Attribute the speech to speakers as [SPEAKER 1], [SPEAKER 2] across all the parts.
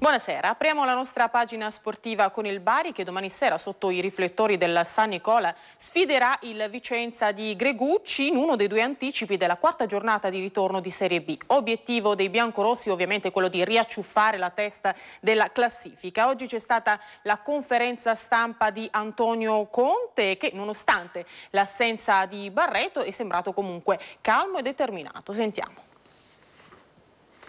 [SPEAKER 1] Buonasera, apriamo la nostra pagina sportiva con il Bari che domani sera sotto i riflettori del San Nicola sfiderà il Vicenza di Gregucci in uno dei due anticipi della quarta giornata di ritorno di Serie B. Obiettivo dei biancorossi ovviamente quello di riacciuffare la testa della classifica. Oggi c'è stata la conferenza stampa di Antonio Conte che nonostante l'assenza di Barreto è sembrato comunque calmo e determinato. Sentiamo.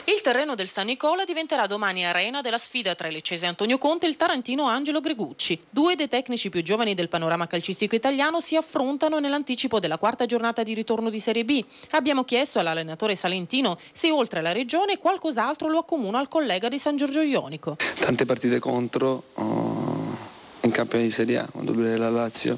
[SPEAKER 1] Il terreno del San Nicola diventerà domani arena della sfida tra Cese Antonio Conte e il tarantino Angelo Gregucci. Due dei tecnici più giovani del panorama calcistico italiano si affrontano nell'anticipo della quarta giornata di ritorno di Serie B. Abbiamo chiesto all'allenatore salentino se oltre alla regione qualcos'altro lo accomuna al collega di San Giorgio Ionico.
[SPEAKER 2] Tante partite contro oh, in campione di Serie A, quando lui era la Lazio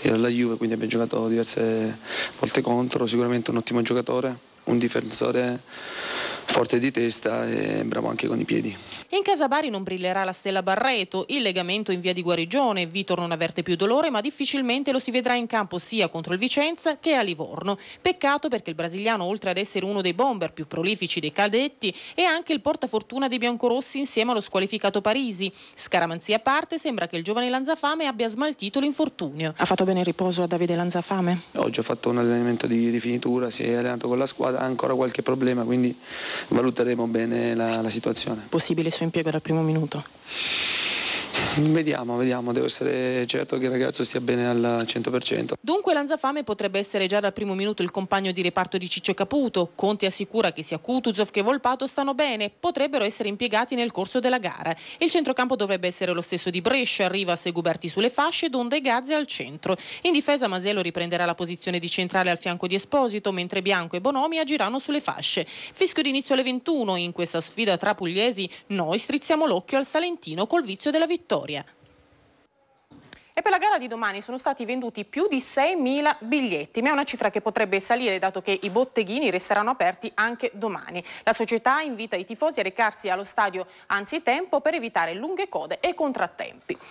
[SPEAKER 2] e la Juve, quindi abbiamo giocato diverse volte contro, sicuramente un ottimo giocatore, un difensore forte di testa e bravo anche con i piedi.
[SPEAKER 1] In casa Bari non brillerà la stella Barreto, il legamento in via di guarigione, Vitor non avverte più dolore ma difficilmente lo si vedrà in campo sia contro il Vicenza che a Livorno. Peccato perché il brasiliano oltre ad essere uno dei bomber più prolifici dei cadetti è anche il portafortuna dei biancorossi insieme allo squalificato Parisi. Scaramanzia a parte sembra che il giovane Lanzafame abbia smaltito l'infortunio. Ha fatto bene il riposo a Davide Lanzafame?
[SPEAKER 2] Oggi ho fatto un allenamento di rifinitura, si è allenato con la squadra, ha ancora qualche problema quindi valuteremo bene la, la situazione. Possibile
[SPEAKER 1] il suo impiego dal primo minuto?
[SPEAKER 2] Vediamo, vediamo, devo essere certo che il ragazzo stia bene al 100%.
[SPEAKER 1] Dunque Lanzafame potrebbe essere già dal primo minuto il compagno di reparto di Ciccio Caputo. Conti assicura che sia Kutuzov che Volpato stanno bene, potrebbero essere impiegati nel corso della gara. Il centrocampo dovrebbe essere lo stesso di Brescia, arriva e Guberti sulle fasce, Donda e Gazze al centro. In difesa Masello riprenderà la posizione di centrale al fianco di Esposito, mentre Bianco e Bonomi agiranno sulle fasce. Fischio d'inizio alle 21, in questa sfida tra pugliesi noi strizziamo l'occhio al Salentino col vizio della vittoria vittoria. E per la gara di domani sono stati venduti più di 6.000 biglietti, ma è una cifra che potrebbe salire dato che i botteghini resteranno aperti anche domani. La società invita i tifosi a recarsi allo stadio anzitempo per evitare lunghe code e contrattempi.